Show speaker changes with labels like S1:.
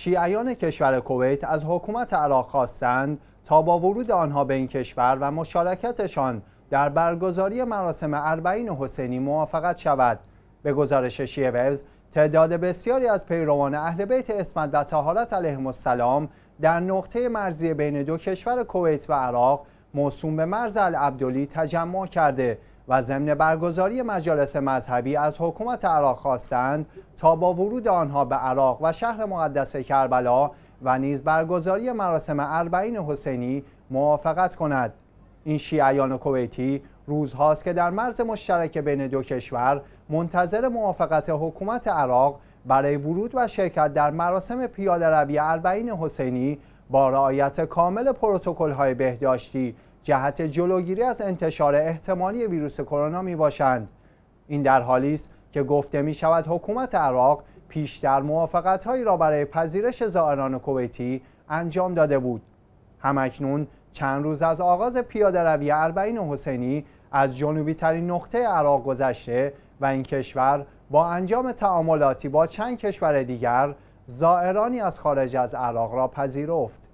S1: شیعیان کشور کویت از حکومت عراق خواستند تا با ورود آنها به این کشور و مشارکتشان در برگزاری مراسم اربعین حسینی موافقت شود به گزارش شیعه تعداد بسیاری از پیروان اهل بیت اسمت و تهارت علیهم السلام در نقطه مرزی بین دو کشور کویت و عراق موسوم به مرز العبدالی تجمع کرده و ضمن برگزاری مجالس مذهبی از حکومت عراق خواستند تا با ورود آنها به عراق و شهر مقدس کربلا و نیز برگزاری مراسم اربعین حسینی موافقت کند این شیعیان کویتی روزهاست که در مرز مشترک بین دو کشور منتظر موافقت حکومت عراق برای ورود و شرکت در مراسم پیاده روی اربعین حسینی با رعایت کامل های بهداشتی جهت جلوگیری از انتشار احتمالی ویروس کرونا می باشند. این در حالی است که گفته می شود حکومت عراق پیشتر موافقت هایی را برای پذیرش زائران کویتی انجام داده بود. همکنون چند روز از آغاز پیاده روی اربعین حسینی از جنوبی ترین نقطه عراق گذشته و این کشور با انجام تعاملاتی با چند کشور دیگر زائرانی از خارج از عراق را پذیرفت.